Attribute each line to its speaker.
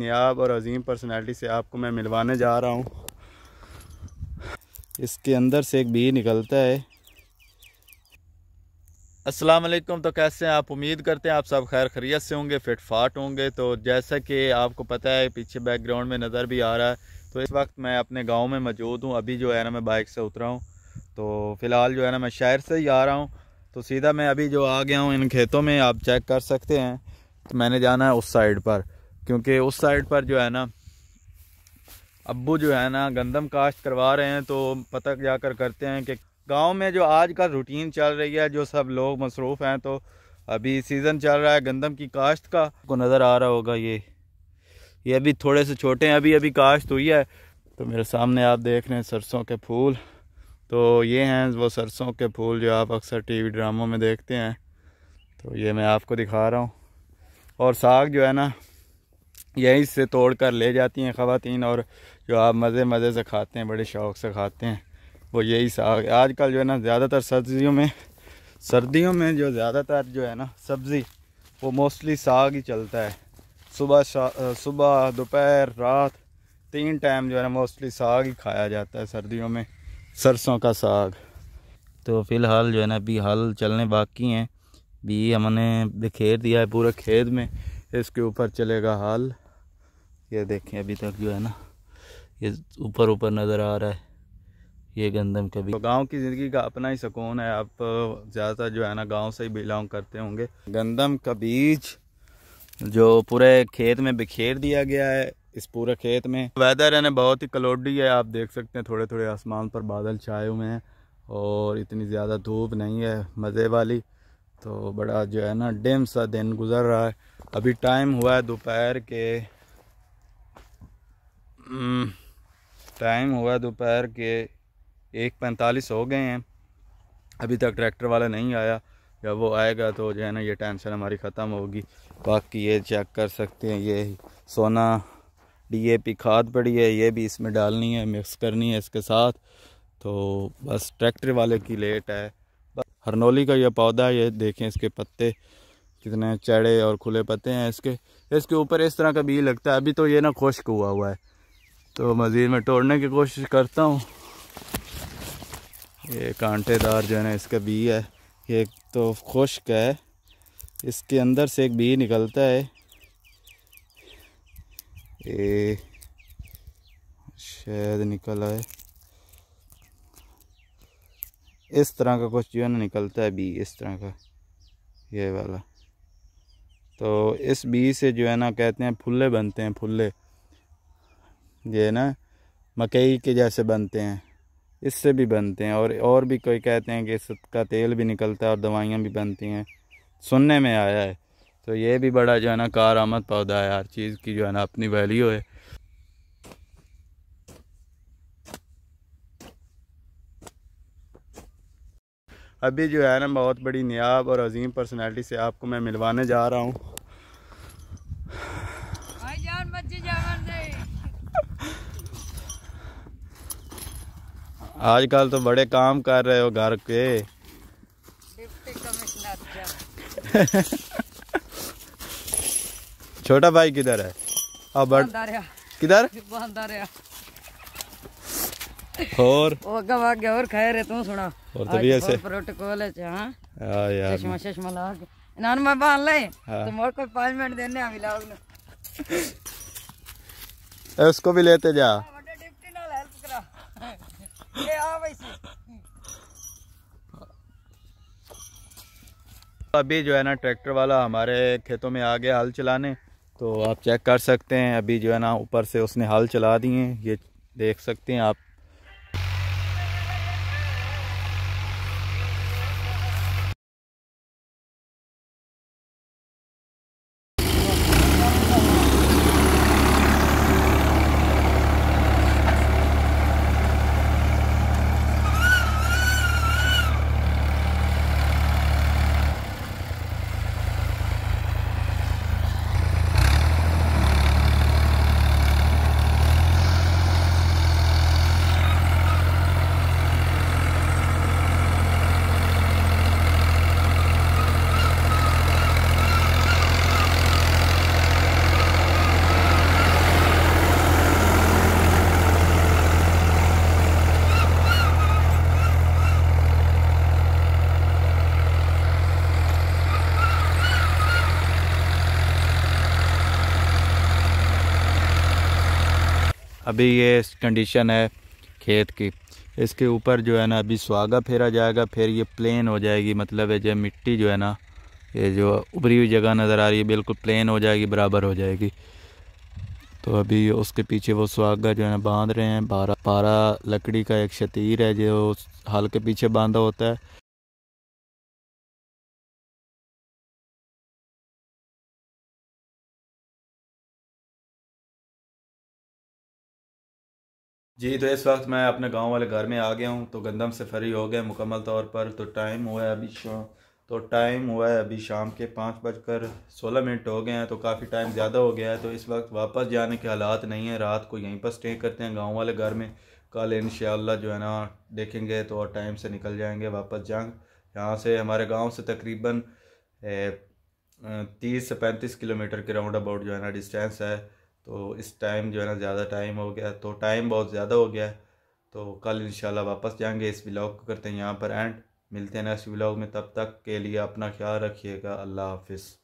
Speaker 1: कामयाब और अजीम पर्सनैलिटी से आपको मैं मिलवाने जा रहा हूँ इसके अंदर से एक बी निकलता है अस्सलाम वालेकुम तो कैसे हैं आप उम्मीद करते हैं आप सब खैर खरीत से होंगे फिट फाट होंगे तो जैसा कि आपको पता है पीछे बैकग्राउंड में नज़र भी आ रहा है तो इस वक्त मैं अपने गांव में मौजूद हूं अभी जो है ना मैं बाइक से उतरा हूं तो फ़िलहाल जो है ना मैं शहर से ही आ रहा हूं तो सीधा मैं अभी जो आ गया हूँ इन खेतों में आप चेक कर सकते हैं तो मैंने जाना है उस साइड पर क्योंकि उस साइड पर जो है ना अबू जो है ना गंदम काश्त करवा रहे हैं तो पता जाकर करते हैं कि गांव में जो आज का रूटीन चल रही है जो सब लोग मसरूफ़ हैं तो अभी सीज़न चल रहा है गंदम की काश्त का को नज़र आ रहा होगा ये ये अभी थोड़े से छोटे हैं अभी अभी काश्त हुई है तो मेरे सामने आप देख रहे हैं सरसों के फूल तो ये हैं वो सरसों के फूल जो आप अक्सर वी ड्रामों में देखते हैं तो ये मैं आपको दिखा रहा हूँ और साग जो है ना यहीं से तोड़ कर ले जाती हैं ख़वातीन और जो आप मज़े मज़े से खाते हैं बड़े शौक़ से खाते हैं वो यही साग आजकल जो है ना ज़्यादातर सब्जियों में सर्दियों में जो ज़्यादातर जो है ना सब्ज़ी वो मोस्टली साग ही चलता है सुबह सुबह दोपहर रात तीन टाइम जो है ना मोस्टली साग ही खाया जाता है सर्दियों में सरसों का साग तो फ़िलहाल जो है ना अभी हल चलने बाकी हैं भी हमने बिखेर दिया है पूरे खेत में इसके ऊपर चलेगा हल ये देखें अभी तक जो है ना ये ऊपर ऊपर नज़र आ रहा है ये गंदम कभी तो गांव की ज़िंदगी का अपना ही सुकून है आप ज़्यादातर जो है ना गांव से ही बिलोंग करते होंगे गंदम का बीज जो पूरे खेत में बिखेर दिया गया है इस पूरे खेत में वेदर है ना बहुत ही कलोडी है आप देख सकते हैं थोड़े थोड़े आसमान पर बादल छाए हुए हैं और इतनी ज़्यादा धूप नहीं है मज़े वाली तो बड़ा जो है ना डिम सा दिन गुजर रहा है अभी टाइम हुआ है दोपहर के टाइम हम्म, हुआ दोपहर के एक पैंतालीस हो गए हैं अभी तक ट्रैक्टर वाला नहीं आया जब वो आएगा तो जो है ना ये टेंशन हमारी ख़त्म होगी बाकी ये चेक कर सकते हैं ये सोना डीएपी खाद पड़ी है ये भी इसमें डालनी है मिक्स करनी है इसके साथ तो बस ट्रैक्टर वाले की लेट है हरनोली का ये पौधा ये देखें इसके पत्ते कितने चढ़े और खुले पत्ते हैं इसके इसके ऊपर इस तरह का बी लगता है अभी तो ये ना खुश्क हुआ हुआ है तो मज़ीद मैं तोड़ने की कोशिश करता हूँ ये कांटेदार जो है ना इसका बी है ये तो खुश्क है इसके अंदर से एक बी निकलता है ये शायद निकला है इस तरह का कुछ जो है ना निकलता है बी इस तरह का ये वाला तो इस बी से जो है ना कहते हैं फुल्ले बनते हैं फुल्ले ये ना मकई के जैसे बनते हैं इससे भी बनते हैं और और भी कोई कहते हैं कि इसका तेल भी निकलता है और दवाइयाँ भी बनती हैं सुनने में आया है तो ये भी बड़ा जो है ना कार आमद पौधा है हर चीज़ की जो है ना अपनी वैल्यू है अभी जो है ना बहुत बड़ी नयाब और अजीम पर्सनैलिटी से आपको मैं मिलवाने जा रहा हूँ आजकल तो बड़े काम कर रहे हो घर के छोटा भाई किधर है अब किधर और ओ और खाए रे तू सुना और तभी तो ऐसे प्रोटोकॉल है हां हां यार चश्मा चश्मा ला के नान मैं बांध ले हाँ। तुम तो और कोई 5 मिनट देने आ मिलाओ उसको भी लेते जा हाँ, अभी जो है ना ट्रैक्टर वाला हमारे खेतों में आ गया हल चलाने तो आप चेक कर सकते हैं अभी जो है ना ऊपर से उसने हल चला दिए ये देख सकते हैं आप अभी ये कंडीशन है खेत की इसके ऊपर जो है ना अभी सुहागा फेरा जाएगा फिर ये प्लेन हो जाएगी मतलब है जो मिट्टी जो है ना ये जो उभरी हुई जगह नज़र आ रही है बिल्कुल प्लेन हो जाएगी बराबर हो जाएगी तो अभी उसके पीछे वो सुहागा जो है ना बांध रहे हैं बारह पारा लकड़ी का एक शतीर है जो हल के पीछे बांधा होता है जी तो इस वक्त मैं अपने गांव वाले घर में आ गया हूं तो गंदम से फ्री हो गए मुकम्मल तौर पर तो टाइम हुआ है अभी शाम तो टाइम हुआ है अभी शाम के पाँच बजकर सोलह मिनट हो गए हैं तो काफ़ी टाइम ज़्यादा हो गया है तो इस वक्त वापस जाने के हालात नहीं हैं रात को यहीं पर स्टे करते हैं गाँव वाले घर में कल इन जो है ना देखेंगे तो और टाइम से निकल जाएंगे वापस जाएंगे यहाँ से हमारे गाँव से तकरीबन तीस से पैंतीस किलोमीटर के राउंड अबाउट जो है ना डिस्टेंस है तो इस टाइम जो है ना ज़्यादा टाइम हो गया तो टाइम बहुत ज़्यादा हो गया तो कल इन वापस जाएंगे इस ब्लॉग को करते हैं यहाँ पर एंड मिलते हैं नेक्स्ट ब्लॉग में तब तक के लिए अपना ख्याल रखिएगा अल्लाह हाफिज़